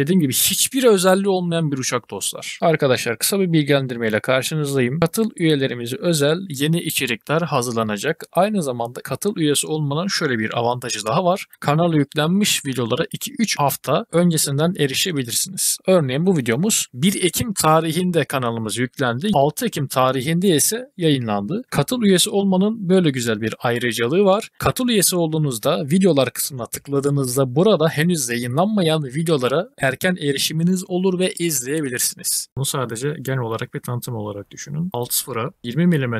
Dediğim gibi hiçbir özelliği olmayan bir uçak dostlar. Arkadaşlar kısa bir bilgilendirmeyle karşınızdayım. Katıl üyelerimizi özel yeni içerikler hazırlanacak. Aynı zamanda katıl üyesi olmanın şöyle bir avantajı daha var. Kanala yüklenmiş videolara 2-3 hafta öncesinden erişebilirsiniz. Örneğin bu videomuz 1 Ekim tarihinde kanalımız yüklendi. 6 Ekim tarihinde ise yayınlandı. Katıl üyesi olmanın böyle güzel bir ayrıcalığı var. Katıl üyesi olduğunuzda videolar kısmına tıkladığınızda burada henüz yayınlanmayan videolara erken erişiminiz olur ve izleyebilirsiniz. Bunu sadece genel olarak bir tanıtım olarak düşünün. 6.0'a 20 mm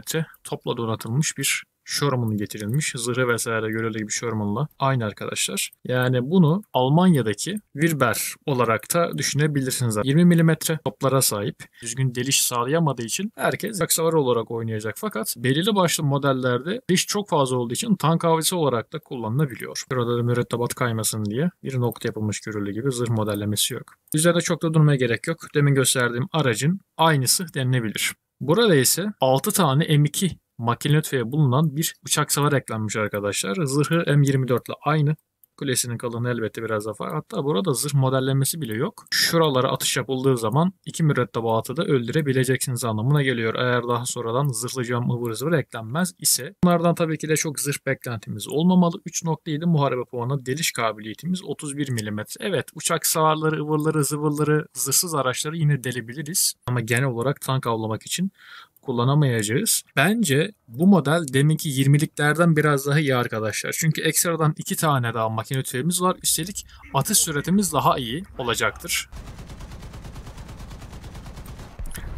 topla donatılmış bir Sherman getirilmiş. Zırhı vesaire göreli gibi Sherman'la aynı arkadaşlar. Yani bunu Almanya'daki Wirber olarak da düşünebilirsiniz. 20 mm toplara sahip. Düzgün deliş sağlayamadığı için herkes yaksavar olarak oynayacak. Fakat belirli başlı modellerde deliş çok fazla olduğu için tank avcısı olarak da kullanılabiliyor. Burada da mürettebat kaymasın diye bir nokta yapılmış görülü gibi zırh modellemesi yok. Üzerinde çok da durmaya gerek yok. Demin gösterdiğim aracın aynısı denilebilir. Burada ise 6 tane M2 makine bulunan bir bıçak savar eklenmiş arkadaşlar. Zırhı M24 ile aynı. Kulesinin kalınlığı elbette biraz daha farklı. Hatta burada zırh modellemesi bile yok. Şuralara atış yapıldığı zaman iki mürettebatı da öldürebileceksiniz anlamına geliyor. Eğer daha sonradan zırhlı cam ıvır zıvır eklenmez ise. Bunlardan tabii ki de çok zırh beklentimiz olmamalı. 3.7 muharebe puanı deliş kabiliyetimiz 31 mm. Evet uçak savarları, ıvırları, zıvırları, zırhsız araçları yine delebiliriz. Ama genel olarak tank avlamak için kullanamayacağız. Bence bu model deminki 20'liklerden biraz daha iyi arkadaşlar. Çünkü ekstradan 2 tane daha makine tüyemiz var. Üstelik atış süratimiz daha iyi olacaktır.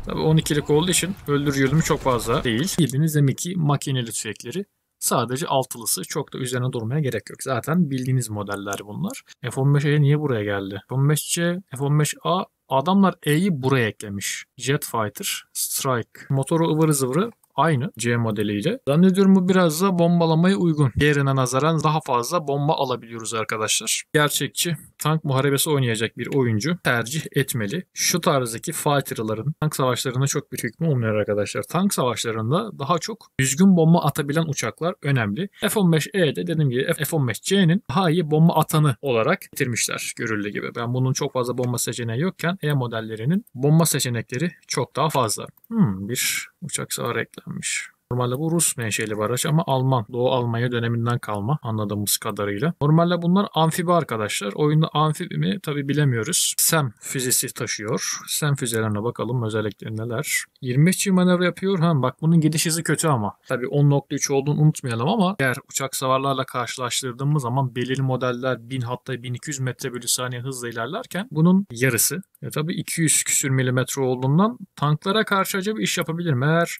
Tabii 12'lik olduğu için öldür yolumu çok fazla değil. Bildiğiniz M2 makineli tüfekleri. Sadece altılısı çok da üzerine durmaya gerek yok. Zaten bildiğiniz modeller bunlar. F-15'e niye buraya geldi? F-15C, F-15A Adamlar E'yi buraya eklemiş. Jet Fighter, Strike. Motoru ıvırı zıvırı aynı C modeliyle. Zannediyorum bu biraz da bombalamaya uygun. Diğerine nazaran daha fazla bomba alabiliyoruz arkadaşlar. Gerçekçi tank muharebesi oynayacak bir oyuncu tercih etmeli. Şu tarzdaki fighter'ların tank savaşlarında çok bir hükmü olmuyor arkadaşlar. Tank savaşlarında daha çok düzgün bomba atabilen uçaklar önemli. F-15E'de e dediğim gibi F-15C'nin daha iyi bomba atanı olarak bitirmişler görüldüğü gibi. Ben bunun çok fazla bomba seçeneği yokken E modellerinin bomba seçenekleri çok daha fazla. Hmm, bir uçak savar eklenmiş. Normalde bu Rus menşeli baraj ama Alman. Doğu Almanya döneminden kalma anladığımız kadarıyla. Normalde bunlar amfibi arkadaşlar. Oyunda amfibi mi tabi bilemiyoruz. SEM füzesi taşıyor. SEM füzelerine bakalım özellikleri neler. 25 çift manevra yapıyor. Ha bak bunun gidiş hızı kötü ama. Tabi 10.3 olduğunu unutmayalım ama eğer uçak savarlarla karşılaştırdığımız zaman belirli modeller 1000 hatta 1200 metre bölü saniye hızla ilerlerken bunun yarısı. E tabi 200 küsür milimetre olduğundan tanklara karşı acaba iş yapabilir mi? Eğer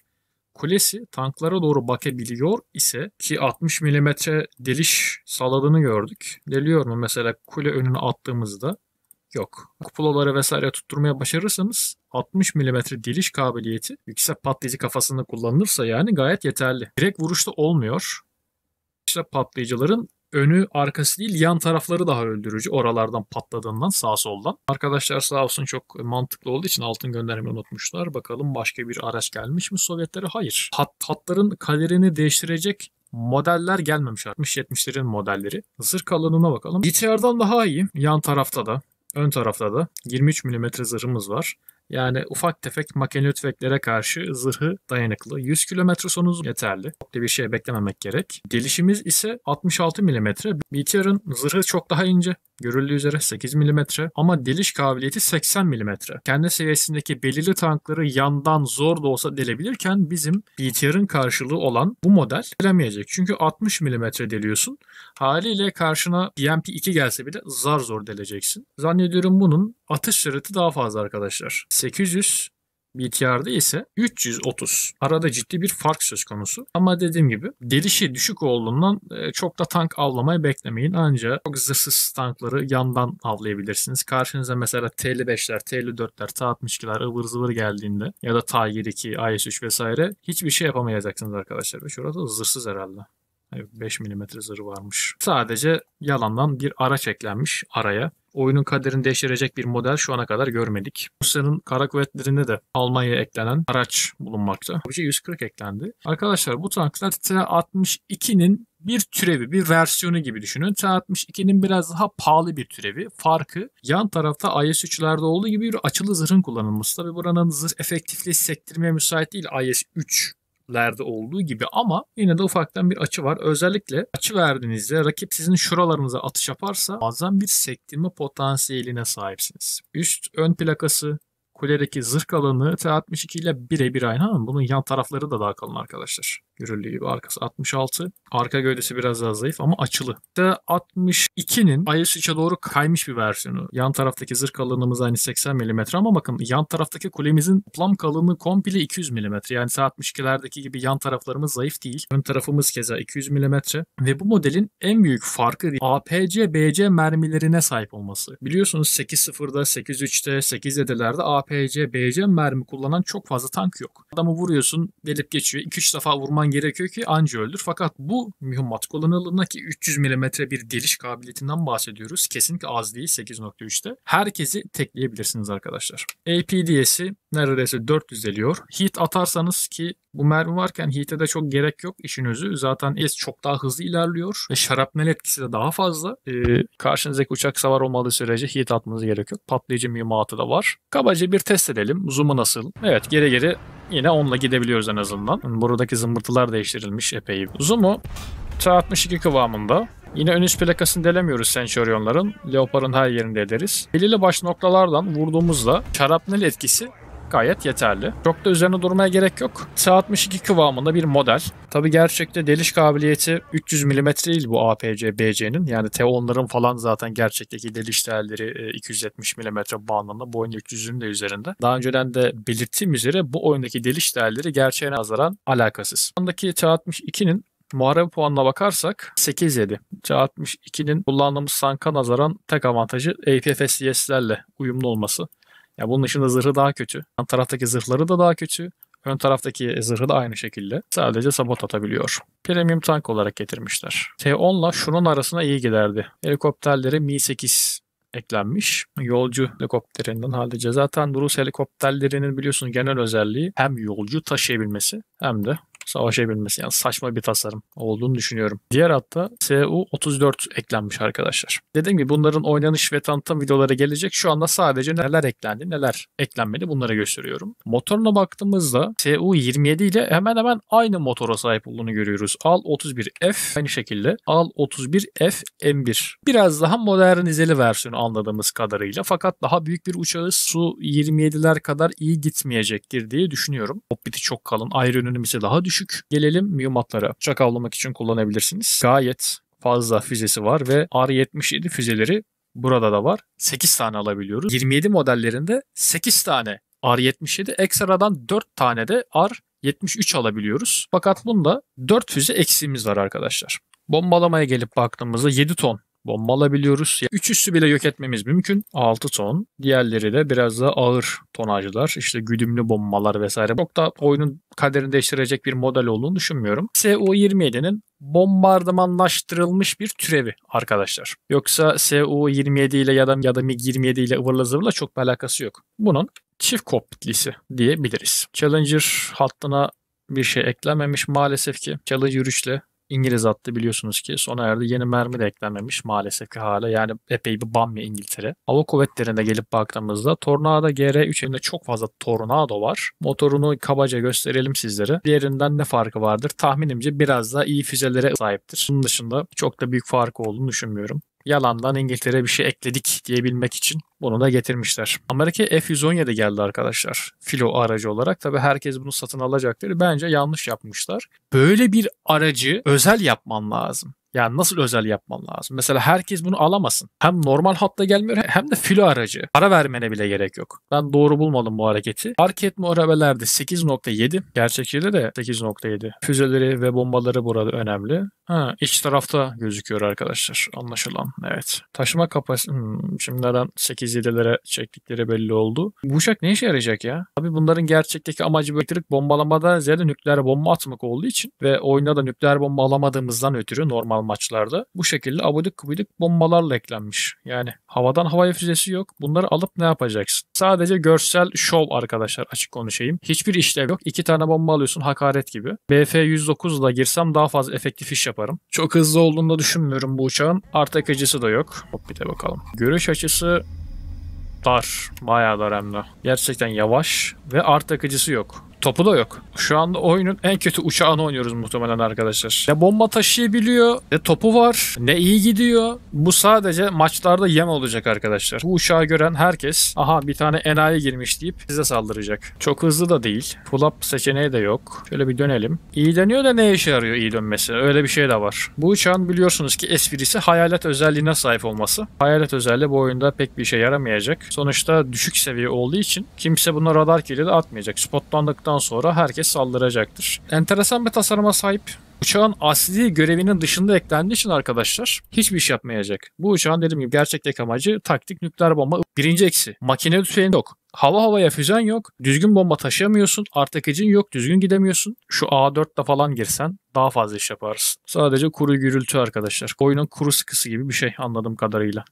kulesi tanklara doğru bakabiliyor ise ki 60 mm deliş saladığını gördük. Deliyor mu mesela kule önüne attığımızda? Yok. Kupolaları vesaire tutturmaya başarırsanız 60 mm deliş kabiliyeti yüksek patlayıcı kafasında kullanılırsa yani gayet yeterli. Direkt vuruşta olmuyor. İşte patlayıcıların önü arkası değil yan tarafları daha öldürücü oralardan patladığından sağ soldan. Arkadaşlar sağ olsun çok mantıklı olduğu için altın göndermeyi unutmuşlar. Bakalım başka bir araç gelmiş mi Sovyetlere? Hayır. Hat, hatların kaderini değiştirecek modeller gelmemiş 60-70'lerin modelleri. Zırh kalınlığına bakalım. GTR'dan daha iyi. Yan tarafta da ön tarafta da 23 mm zırhımız var. Yani ufak tefek makineli tüfeklere karşı zırhı dayanıklı. 100 kilometre sonuz yeterli. Çok da bir şey beklememek gerek. Gelişimiz ise 66 mm. BTR'ın zırhı çok daha ince. Görüldüğü üzere 8 mm ama deliş kabiliyeti 80 mm. Kendi seviyesindeki belirli tankları yandan zor da olsa delebilirken bizim BTR'ın e karşılığı olan bu model delemeyecek. Çünkü 60 mm deliyorsun. Haliyle karşına BMP-2 gelse bile zar zor deleceksin. Zannediyorum bunun atış şarıtı daha fazla arkadaşlar. 800 BTR'da ise 330. Arada ciddi bir fark söz konusu. Ama dediğim gibi delişi düşük olduğundan e, çok da tank avlamayı beklemeyin. Ancak çok zırhsız tankları yandan avlayabilirsiniz. Karşınıza mesela t 5ler t 4ler T62'ler ıvır zıvır geldiğinde ya da T72, IS-3 vesaire hiçbir şey yapamayacaksınız arkadaşlar. Şurada zırhsız herhalde. 5 mm zırh varmış. Sadece yalandan bir araç eklenmiş araya. Oyunun kaderini değiştirecek bir model şu ana kadar görmedik. Rusya'nın kara kuvvetlerinde de Almanya'ya eklenen araç bulunmakta. OC-140 şey eklendi. Arkadaşlar bu tanklar T-62'nin bir türevi, bir versiyonu gibi düşünün. T-62'nin biraz daha pahalı bir türevi. Farkı yan tarafta IS-3'lerde olduğu gibi bir açılı zırhın kullanılması. Tabi buranın zırh efektifliği sektirmeye müsait değil IS-3 lerde olduğu gibi ama yine de ufaktan bir açı var. Özellikle açı verdiğinizde rakip sizin şuralarınıza atış yaparsa bazen bir sektirme potansiyeline sahipsiniz. Üst ön plakası, kuledeki zırh alanı T62 ile birebir aynı ama bunun yan tarafları da daha kalın arkadaşlar. Görüldüğü gibi arkası 66. Arka gövdesi biraz daha zayıf ama açılı. T62'nin is doğru kaymış bir versiyonu. Yan taraftaki zırh kalınlığımız aynı 80 mm ama bakın yan taraftaki kulemizin toplam kalınlığı komple 200 mm. Yani T62'lerdeki gibi yan taraflarımız zayıf değil. Ön tarafımız keza 200 mm ve bu modelin en büyük farkı APC-BC mermilerine sahip olması. Biliyorsunuz 8.0'da, 8.3'te, 8.7'lerde APC. APC, BC mermi kullanan çok fazla tank yok. Adamı vuruyorsun delip geçiyor. 2-3 defa vurman gerekiyor ki anca öldür. Fakat bu mühimmat kullanıldığında ki 300 mm bir deliş kabiliyetinden bahsediyoruz. Kesinlikle az değil 8.3'te. Herkesi tekleyebilirsiniz arkadaşlar. APDS'i neredeyse 400 deliyor. Hit atarsanız ki bu mermi varken Heat'e de çok gerek yok işin özü. Zaten es çok daha hızlı ilerliyor ve şarapnel etkisi de daha fazla. Ee, karşınızdaki uçak savar olmadığı sürece Heat atmanız gerek yok. Patlayıcı mühimmatı da var. Kabaca bir test edelim. Zoom'u nasıl? Evet geri geri yine onunla gidebiliyoruz en azından. Buradaki zımbırtılar değiştirilmiş epey. Zoom'u T62 kıvamında. Yine ön üst plakasını delemiyoruz Centurion'ların. leoparın her yerinde ederiz. Belirli baş noktalardan vurduğumuzda şarapnel etkisi gayet yeterli. Çok da üzerine durmaya gerek yok. T62 kıvamında bir model. Tabi gerçekte deliş kabiliyeti 300 mm değil bu APC BC'nin. Yani T10'ların falan zaten gerçekteki deliş değerleri 270 mm bağlamında Bu oyun 300'ün de üzerinde. Daha önceden de belirttiğim üzere bu oyundaki deliş değerleri gerçeğe nazaran alakasız. Ondaki T62'nin Muharebe puanına bakarsak 8-7. C62'nin kullandığımız sanka nazaran tek avantajı APFS'lerle uyumlu olması. Ya bunun dışında zırhı daha kötü. Yan taraftaki zırhları da daha kötü. Ön taraftaki zırhı da aynı şekilde. Sadece sabot atabiliyor. Premium tank olarak getirmişler. T10'la şunun arasına iyi giderdi. Helikopterleri Mi-8 eklenmiş. Yolcu helikopterinden halice. Zaten Rus helikopterlerinin biliyorsunuz genel özelliği hem yolcu taşıyabilmesi hem de savaşabilmesi. Yani saçma bir tasarım olduğunu düşünüyorum. Diğer hatta SU-34 eklenmiş arkadaşlar. Dedim ki bunların oynanış ve tanıtım videoları gelecek. Şu anda sadece neler eklendi, neler eklenmedi bunlara gösteriyorum. Motoruna baktığımızda SU-27 ile hemen hemen aynı motora sahip olduğunu görüyoruz. AL-31F aynı şekilde AL-31F M1. Biraz daha modernizeli versiyonu anladığımız kadarıyla fakat daha büyük bir uçağı Su-27'ler kadar iyi gitmeyecektir diye düşünüyorum. Hobbit'i çok kalın, Iron daha düşük düşük. Gelelim mühimmatlara. Uçak avlamak için kullanabilirsiniz. Gayet fazla füzesi var ve R-77 füzeleri burada da var. 8 tane alabiliyoruz. 27 modellerinde 8 tane R-77 ekstradan 4 tane de R-73 alabiliyoruz. Fakat bunda 4 füze eksiğimiz var arkadaşlar. Bombalamaya gelip baktığımızda 7 ton bomba alabiliyoruz. 3 üssü bile yok etmemiz mümkün. 6 ton. Diğerleri de biraz daha ağır tonajlar. İşte güdümlü bombalar vesaire. Çok da oyunun kaderini değiştirecek bir model olduğunu düşünmüyorum. SU-27'nin bombardımanlaştırılmış bir türevi arkadaşlar. Yoksa SU-27 ile ya da, ya da MiG-27 ile ıvırla zıvırla çok bir alakası yok. Bunun çift kokpitlisi diyebiliriz. Challenger hattına bir şey eklememiş maalesef ki. Challenger 3 ile İngiliz attı biliyorsunuz ki sona erdi. Yeni mermi de eklenmemiş maalesef ki hala. Yani epey bir bamya İngiltere. Hava kuvvetlerine gelip baktığımızda Tornado GR3 elinde çok fazla Tornado var. Motorunu kabaca gösterelim sizlere. Diğerinden ne farkı vardır? Tahminimce biraz daha iyi füzelere sahiptir. Bunun dışında çok da büyük farkı olduğunu düşünmüyorum yalandan İngiltere bir şey ekledik diyebilmek için bunu da getirmişler. Amerika F-117 geldi arkadaşlar. Filo aracı olarak. Tabi herkes bunu satın alacakları Bence yanlış yapmışlar. Böyle bir aracı özel yapman lazım. Yani nasıl özel yapman lazım? Mesela herkes bunu alamasın. Hem normal hatta gelmiyor hem de filo aracı. Para vermene bile gerek yok. Ben doğru bulmadım bu hareketi. Fark etme arabelerde 8.7. Gerçekçide de 8.7. Füzeleri ve bombaları burada önemli. Ha, iç tarafta gözüküyor arkadaşlar. Anlaşılan. Evet. Taşıma kapasitesi. Hmm, şimdiden 8.7'lere çektikleri belli oldu. Bu uçak ne işe yarayacak ya? Abi bunların gerçekteki amacı elektrik bombalamada ziyade nükleer bomba atmak olduğu için ve oyunda da nükleer bomba alamadığımızdan ötürü normal olan maçlarda bu şekilde abudik kubidik bombalarla eklenmiş. Yani havadan havaya füzesi yok. Bunları alıp ne yapacaksın? Sadece görsel şov arkadaşlar açık konuşayım. Hiçbir işlev yok. İki tane bomba alıyorsun hakaret gibi. BF-109'la girsem daha fazla efektif iş yaparım. Çok hızlı olduğunu düşünmüyorum bu uçağın. Art akıcısı de yok. Hop bir de bakalım. Görüş açısı dar. Bayağı dar hem de. Gerçekten yavaş ve art akıcısı yok. Topu da yok. Şu anda oyunun en kötü uçağını oynuyoruz muhtemelen arkadaşlar. Ne bomba taşıyabiliyor, ne topu var, ne iyi gidiyor. Bu sadece maçlarda yem olacak arkadaşlar. Bu uçağı gören herkes aha bir tane enayi girmiş deyip size saldıracak. Çok hızlı da değil. Pull up seçeneği de yok. Şöyle bir dönelim. İyi dönüyor da ne işe yarıyor iyi dönmesi? Öyle bir şey de var. Bu uçağın biliyorsunuz ki esprisi hayalet özelliğine sahip olması. Hayalet özelliği bu oyunda pek bir işe yaramayacak. Sonuçta düşük seviye olduğu için kimse buna radar kilidi atmayacak. Spotlandıktan olduktan sonra herkes saldıracaktır. Enteresan bir tasarıma sahip. Uçağın asli görevinin dışında eklendiği için arkadaşlar hiçbir iş yapmayacak. Bu uçağın dediğim gibi gerçek tek amacı taktik nükleer bomba. Birinci eksi. Makine tüfeğin yok. Hava havaya füzen yok. Düzgün bomba taşıyamıyorsun. Artık gücün yok. Düzgün gidemiyorsun. Şu A4'te falan girsen daha fazla iş yaparsın. Sadece kuru gürültü arkadaşlar. Oyunun kuru sıkısı gibi bir şey anladığım kadarıyla.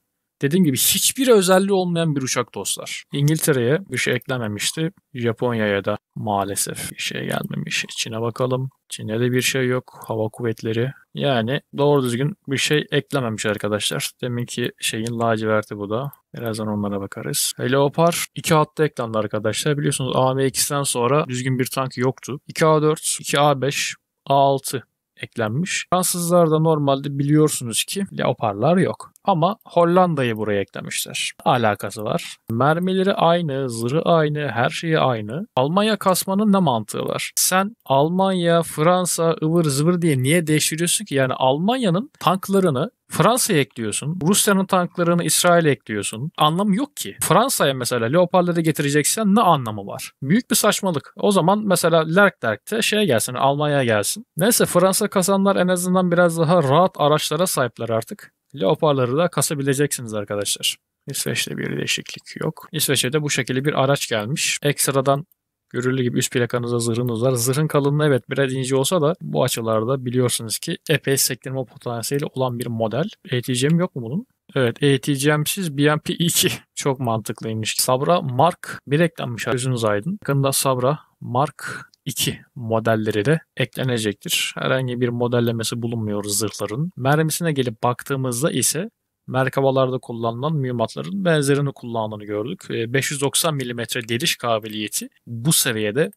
Dediğim gibi hiçbir özelliği olmayan bir uçak dostlar. İngiltere'ye bir şey eklememişti. Japonya'ya da maalesef bir şey gelmemiş. Çin'e bakalım. Çin'e de bir şey yok. Hava kuvvetleri. Yani doğru düzgün bir şey eklememiş arkadaşlar. ki şeyin laciverti bu da. Birazdan onlara bakarız. Leopar 2 hatta eklendi arkadaşlar. Biliyorsunuz AM2'den sonra düzgün bir tank yoktu. 2A4, 2A5, A6 eklenmiş. Fransızlarda normalde biliyorsunuz ki leoparlar yok. Ama Hollanda'yı buraya eklemişler. Alakası var. Mermileri aynı, zırı aynı, her şeyi aynı. Almanya kasmanın ne mantığı var? Sen Almanya, Fransa, ıvır zıvır diye niye değiştiriyorsun ki? Yani Almanya'nın tanklarını Fransa'yı ekliyorsun. Rusya'nın tanklarını İsrail'e ekliyorsun. Anlamı yok ki. Fransa'ya mesela Leopard'ları getireceksen ne anlamı var? Büyük bir saçmalık. O zaman mesela Lerklerk'te şeye gelsin, Almanya'ya gelsin. Neyse Fransa kazanlar en azından biraz daha rahat araçlara sahipler artık. Leopard'ları da kasabileceksiniz arkadaşlar. İsveç'te bir değişiklik yok. İsveç'e de bu şekilde bir araç gelmiş. Ekstradan Görüldüğü gibi üst plakanızda zırhınız var. Zırhın kalınlığı evet biraz ince olsa da bu açılarda biliyorsunuz ki epey sektirme potansiyeli olan bir model. ATGM yok mu bunun? Evet ATGM'siz BMP 2 çok mantıklıymış. Sabra Mark 1 eklenmiş gözünüz aydın. Yakında Sabra Mark 2 modelleri de eklenecektir. Herhangi bir modellemesi bulunmuyor zırhların. Mermisine gelip baktığımızda ise Merkavalarda kullanılan mühimmatların benzerini kullandığını gördük. 590 ee, mm geliş kabiliyeti bu seviyede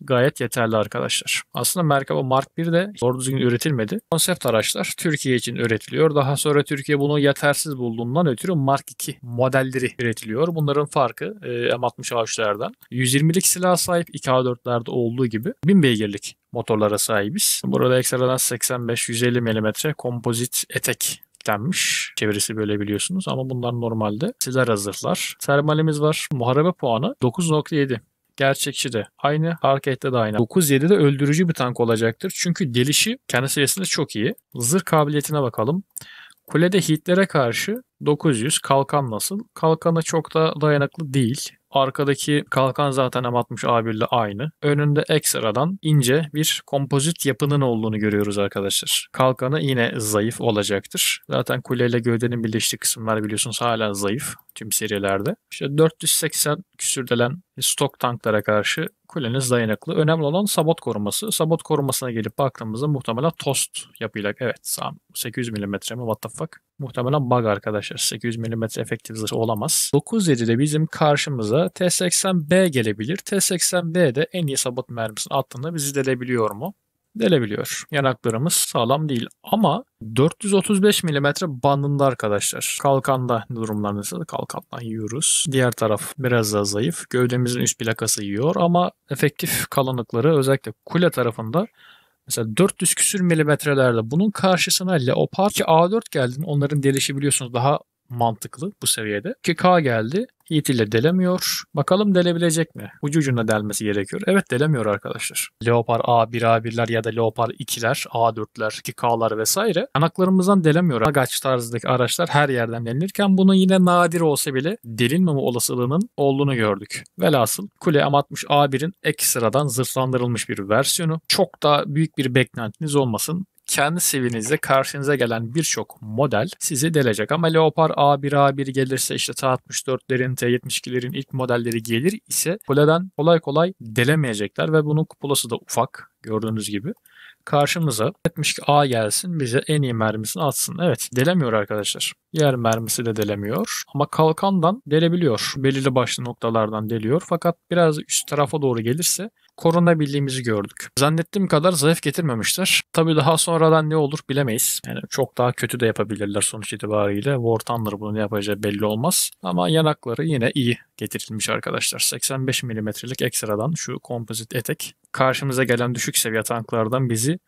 gayet yeterli arkadaşlar. Aslında Merkaba Mark 1 de doğru düzgün üretilmedi. Konsept araçlar Türkiye için üretiliyor. Daha sonra Türkiye bunu yetersiz bulduğundan ötürü Mark 2 modelleri üretiliyor. Bunların farkı e, M60 ağaçlardan. 120'lik silah sahip 2A4'lerde olduğu gibi 1000 beygirlik motorlara sahibiz. Burada ekstradan 85-150 mm kompozit etek işlenmiş. Çevirisi böyle biliyorsunuz ama bunlar normalde Sizler hazırlar. Termalimiz var. Muharebe puanı 9.7 gerçekçi de aynı, harekette de aynı. 9-7'de öldürücü bir tank olacaktır. Çünkü delişi kendi sayesinde çok iyi. Zırh kabiliyetine bakalım. Kulede hitlere karşı 900 kalkan nasıl? Kalkanı çok da dayanıklı değil. Arkadaki kalkan zaten M60A1 ile aynı. Önünde ekstradan ince bir kompozit yapının olduğunu görüyoruz arkadaşlar. Kalkanı yine zayıf olacaktır. Zaten kuleyle gövdenin birleştiği kısımlar biliyorsunuz hala zayıf tüm serilerde. İşte 480 küsürdelen stok tanklara karşı kuleniz dayanıklı. Önemli olan sabot koruması. Sabot korumasına gelip baktığımızda muhtemelen tost yapıyla evet 800 mm mi what the fuck Muhtemelen bug arkadaşlar. 800 mm efektif zırh olamaz. 9.7'de bizim karşımıza T80B gelebilir. T80B de en iyi sabit mermisinin altında bizi delebiliyor mu? delebiliyor. Yanaklarımız sağlam değil ama 435 mm bandında arkadaşlar. Kalkanda durumlar nasıl? Kalkandan yiyoruz. Diğer taraf biraz daha zayıf. Gövdemizin üst plakası yiyor ama efektif kalınlıkları özellikle kule tarafında Mesela 400 küsür milimetrelerle bunun karşısına Leopard ki A4 geldi. Onların delişi biliyorsunuz daha mantıklı bu seviyede. 2K geldi. Heat ile delemiyor. Bakalım delebilecek mi? Ucu ucuna delmesi gerekiyor. Evet delemiyor arkadaşlar. Leopard A1 A1'ler ya da Leopard 2'ler, A4'ler, 2K'lar vesaire anaklarımızdan delemiyor. Agaç tarzındaki araçlar her yerden delinirken bunun yine nadir olsa bile delinmeme olasılığının olduğunu gördük. Velhasıl Kule M60 A1'in ekstradan zırhlandırılmış bir versiyonu. Çok daha büyük bir beklentiniz olmasın kendi CV'nizde karşınıza gelen birçok model sizi delecek. Ama Leopard A1, A1 gelirse işte T64'lerin, T72'lerin ilk modelleri gelir ise kuleden kolay kolay delemeyecekler ve bunun kupulası da ufak gördüğünüz gibi karşımıza 72A gelsin bize en iyi mermisini atsın. Evet delemiyor arkadaşlar. Yer mermisi de delemiyor ama kalkandan delebiliyor. Belirli başlı noktalardan deliyor fakat biraz üst tarafa doğru gelirse korunabildiğimizi gördük. Zannettiğim kadar zayıf getirmemişler. Tabii daha sonradan ne olur bilemeyiz. Yani çok daha kötü de yapabilirler sonuç itibariyle. War Thunder bunu ne yapacağı belli olmaz. Ama yanakları yine iyi getirilmiş arkadaşlar. 85 milimetrelik ekstradan şu kompozit etek karşımıza gelen düşük seviye tanklardan bizi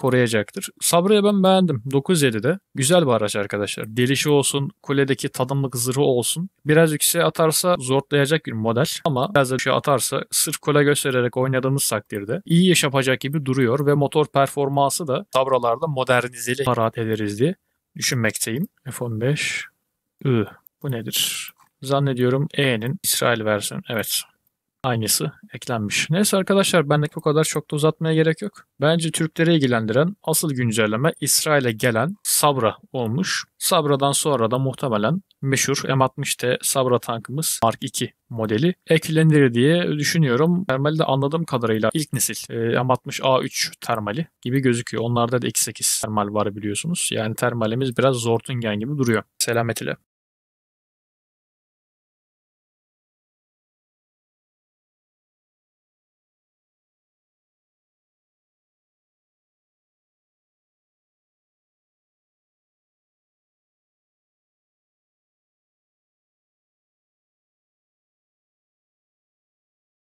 koruyacaktır. Sabra'yı ben beğendim. 9.7'de. Güzel bir araç arkadaşlar. Delişi olsun, kuledeki tadımlık zırhı olsun. Biraz yükseğe atarsa zortlayacak bir model. Ama biraz da şey atarsa sırf kule göstererek oynadığımız takdirde iyi iş yapacak gibi duruyor ve motor performansı da Sabra'larda modernizeli rahat ederiz diye düşünmekteyim. F-15 I. Bu nedir? Zannediyorum E'nin İsrail versiyonu. Evet aynısı eklenmiş. Neyse arkadaşlar ben de o kadar çok da uzatmaya gerek yok. Bence Türkleri ilgilendiren asıl güncelleme İsrail'e gelen Sabra olmuş. Sabra'dan sonra da muhtemelen meşhur M60'te Sabra tankımız Mark II modeli eklenir diye düşünüyorum. Termalde anladığım kadarıyla ilk nesil e, M60 A3 termali gibi gözüküyor. Onlarda da X8 termal var biliyorsunuz. Yani termalimiz biraz Zortungen gibi duruyor. Selametle.